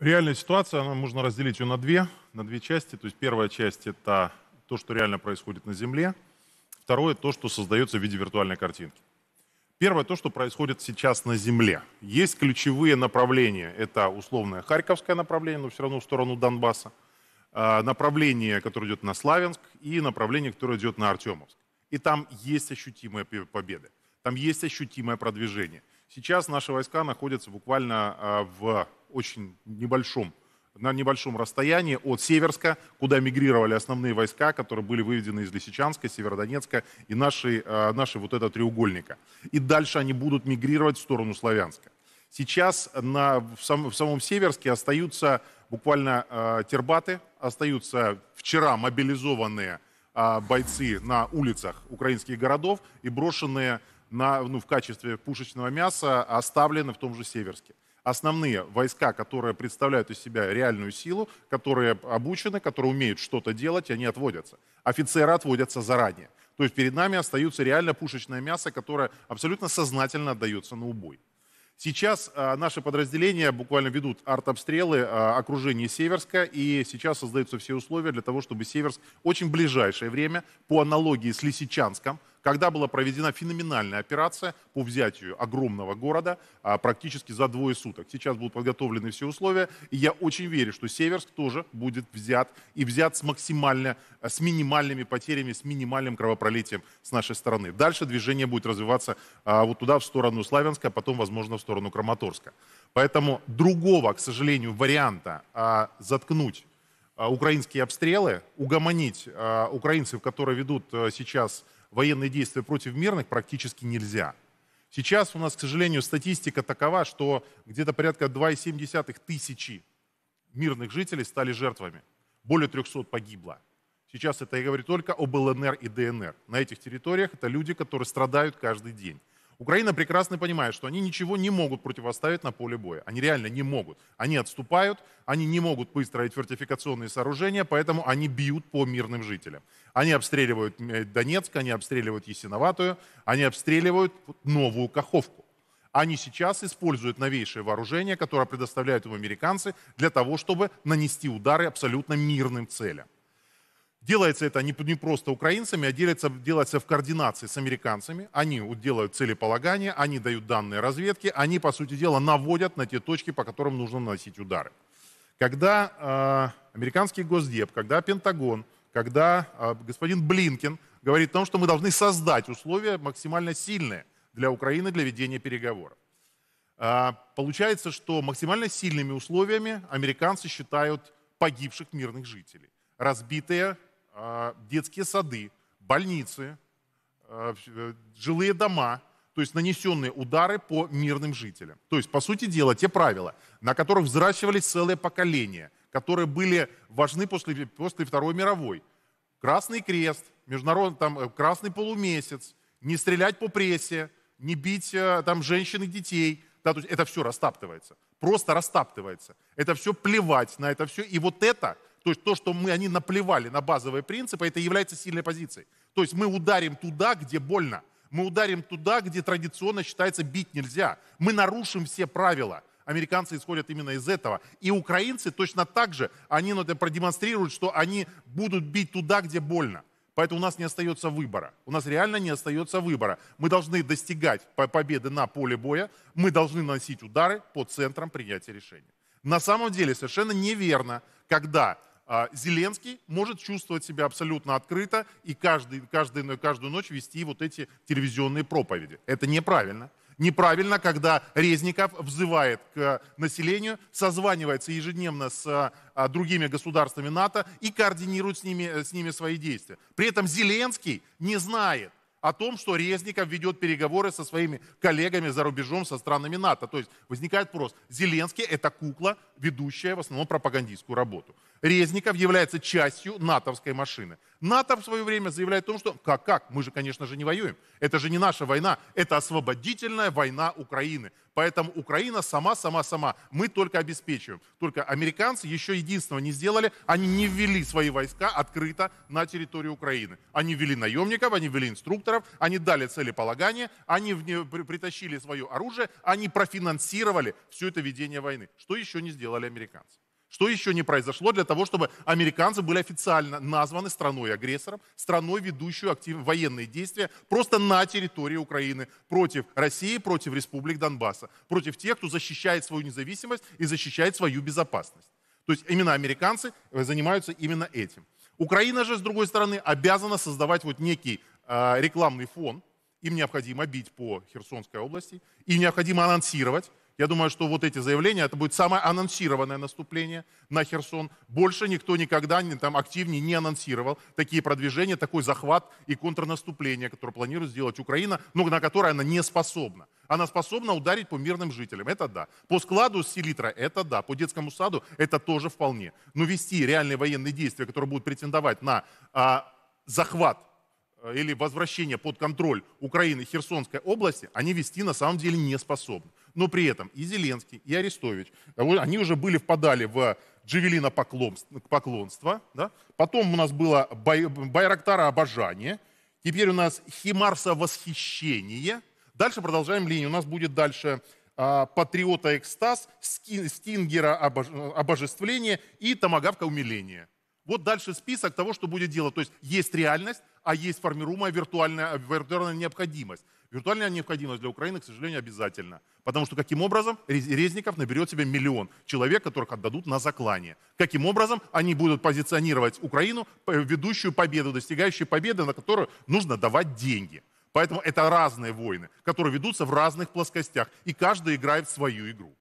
Реальная ситуация, она, можно разделить ее на две, на две части. То есть первая часть – это то, что реально происходит на Земле. Второе – то, что создается в виде виртуальной картинки. Первое – то, что происходит сейчас на Земле. Есть ключевые направления. Это условное Харьковское направление, но все равно в сторону Донбасса. А, направление, которое идет на Славянск, и направление, которое идет на Артемовск. И там есть ощутимые победы. Там есть ощутимое продвижение – Сейчас наши войска находятся буквально а, в очень небольшом на небольшом расстоянии от Северска, куда мигрировали основные войска, которые были выведены из Лисичанска, Северодонецка и нашей а, нашей вот этого треугольника. И дальше они будут мигрировать в сторону Славянска. Сейчас на, в, сам, в самом Северске остаются буквально э, тербаты, остаются вчера мобилизованные э, бойцы на улицах украинских городов и брошенные на, ну, в качестве пушечного мяса оставлены в том же Северске. Основные войска, которые представляют из себя реальную силу, которые обучены, которые умеют что-то делать, они отводятся. Офицеры отводятся заранее. То есть перед нами остаются реально пушечное мясо, которое абсолютно сознательно отдается на убой. Сейчас а, наши подразделения буквально ведут артобстрелы а, окружения Северска, и сейчас создаются все условия для того, чтобы Северск очень ближайшее время, по аналогии с Лисичанском, когда была проведена феноменальная операция по взятию огромного города а, практически за двое суток. Сейчас будут подготовлены все условия, и я очень верю, что Северск тоже будет взят, и взят с максимально, э, с минимальными потерями, с минимальным кровопролитием с нашей стороны. Дальше движение будет развиваться а, вот туда, в сторону Славянска, а потом, возможно, в сторону Краматорска. Поэтому другого, к сожалению, варианта а, заткнуть украинские обстрелы, угомонить украинцев, которые ведут э, сейчас военные действия против мирных практически нельзя. Сейчас у нас, к сожалению, статистика такова, что где-то порядка 2,7 тысячи мирных жителей стали жертвами. Более 300 погибло. Сейчас это я говорю только об ЛНР и ДНР. На этих территориях это люди, которые страдают каждый день. Украина прекрасно понимает, что они ничего не могут противоставить на поле боя. Они реально не могут. Они отступают, они не могут выстроить фортификационные сооружения, поэтому они бьют по мирным жителям. Они обстреливают э, Донецк, они обстреливают Ясиноватую, они обстреливают новую Каховку. Они сейчас используют новейшее вооружение, которое предоставляют им американцы, для того, чтобы нанести удары абсолютно мирным целям. Делается это не, не просто украинцами, а делается, делается в координации с американцами. Они делают целеполагание, они дают данные разведки, они, по сути дела, наводят на те точки, по которым нужно наносить удары. Когда э, американский Госдеп, когда Пентагон, когда э, господин Блинкин говорит о том, что мы должны создать условия максимально сильные для Украины для ведения переговоров. Э, получается, что максимально сильными условиями американцы считают погибших мирных жителей, разбитые а, детские сады, больницы, а, э, жилые дома, то есть нанесенные удары по мирным жителям. То есть, по сути дела, те правила, на которых взращивались целые поколения, которые были важны после, после Второй мировой. Красный крест, международный, там, э, красный полумесяц, не стрелять по прессе, не бить э, там, женщин и детей. Да, то есть это все растаптывается. Просто растаптывается. Это все плевать на это все. И вот это то есть то, что мы, они наплевали на базовые принципы, это является сильной позицией. То есть мы ударим туда, где больно. Мы ударим туда, где традиционно считается бить нельзя. Мы нарушим все правила. Американцы исходят именно из этого. И украинцы точно так же, они ну, продемонстрируют, что они будут бить туда, где больно. Поэтому у нас не остается выбора. У нас реально не остается выбора. Мы должны достигать победы на поле боя, мы должны наносить удары по центрам принятия решений. На самом деле совершенно неверно, когда а, Зеленский может чувствовать себя абсолютно открыто и каждый, каждый, каждую ночь вести вот эти телевизионные проповеди. Это неправильно. Неправильно, когда Резников взывает к населению, созванивается ежедневно с а, а, другими государствами НАТО и координирует с ними, с ними свои действия. При этом Зеленский не знает, о том, что Резников ведет переговоры со своими коллегами за рубежом, со странами НАТО. То есть возникает вопрос, Зеленский – это кукла, ведущая в основном пропагандистскую работу. Резников является частью натовской машины. НАТО в свое время заявляет о том, что как, как, мы же, конечно же, не воюем. Это же не наша война, это освободительная война Украины. Поэтому Украина сама, сама, сама. Мы только обеспечиваем. Только американцы еще единственного не сделали. Они не ввели свои войска открыто на территорию Украины. Они ввели наемников, они ввели инструкторов, они дали целеполагание, они притащили свое оружие, они профинансировали все это ведение войны. Что еще не сделали американцы? Что еще не произошло для того, чтобы американцы были официально названы страной-агрессором, страной, ведущей активные военные действия просто на территории Украины против России, против республик Донбасса, против тех, кто защищает свою независимость и защищает свою безопасность. То есть именно американцы э, занимаются именно этим. Украина же, с другой стороны, обязана создавать вот некий э, рекламный фон. Им необходимо бить по Херсонской области, им необходимо анонсировать я думаю, что вот эти заявления, это будет самое анонсированное наступление на Херсон. Больше никто никогда не, там, активнее не анонсировал такие продвижения, такой захват и контрнаступление, которое планирует сделать Украина, но на которое она не способна. Она способна ударить по мирным жителям, это да. По складу с селитра, это да. По детскому саду, это тоже вполне. Но вести реальные военные действия, которые будут претендовать на а, захват э, или возвращение под контроль Украины Херсонской области, они вести на самом деле не способны но при этом и Зеленский, и Арестович, э, они уже были впадали в джевелина поклонства, да? потом у нас было Байрактара обожание, теперь у нас Химарса восхищение, дальше продолжаем линию, у нас будет дальше а, Патриота экстаз, Стингера обожествление и тамагавка умиление. Вот дальше список того, что будет делать. То есть есть реальность, а есть формируемая виртуальная, виртуальная необходимость. Виртуальная необходимость для Украины, к сожалению, обязательно. Потому что каким образом Резников наберет себе миллион человек, которых отдадут на заклание? Каким образом они будут позиционировать Украину, ведущую победу, достигающую победы, на которую нужно давать деньги? Поэтому это разные войны, которые ведутся в разных плоскостях, и каждый играет свою игру.